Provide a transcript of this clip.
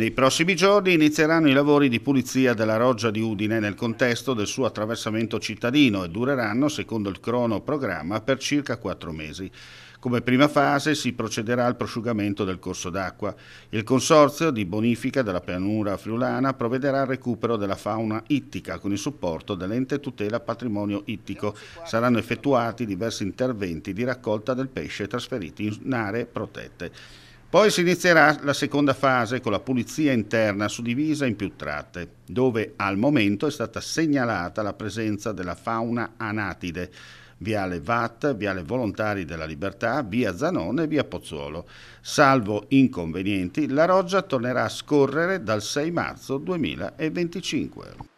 Nei prossimi giorni inizieranno i lavori di pulizia della roggia di Udine nel contesto del suo attraversamento cittadino e dureranno, secondo il cronoprogramma, per circa quattro mesi. Come prima fase si procederà al prosciugamento del corso d'acqua. Il consorzio di bonifica della pianura friulana provvederà al recupero della fauna ittica con il supporto dell'ente tutela patrimonio ittico. Saranno effettuati diversi interventi di raccolta del pesce trasferiti in aree protette. Poi si inizierà la seconda fase con la pulizia interna suddivisa in più tratte, dove al momento è stata segnalata la presenza della fauna anatide, Viale VAT, Viale Volontari della Libertà, Via Zanone e Via Pozzuolo. Salvo inconvenienti, la Roggia tornerà a scorrere dal 6 marzo 2025.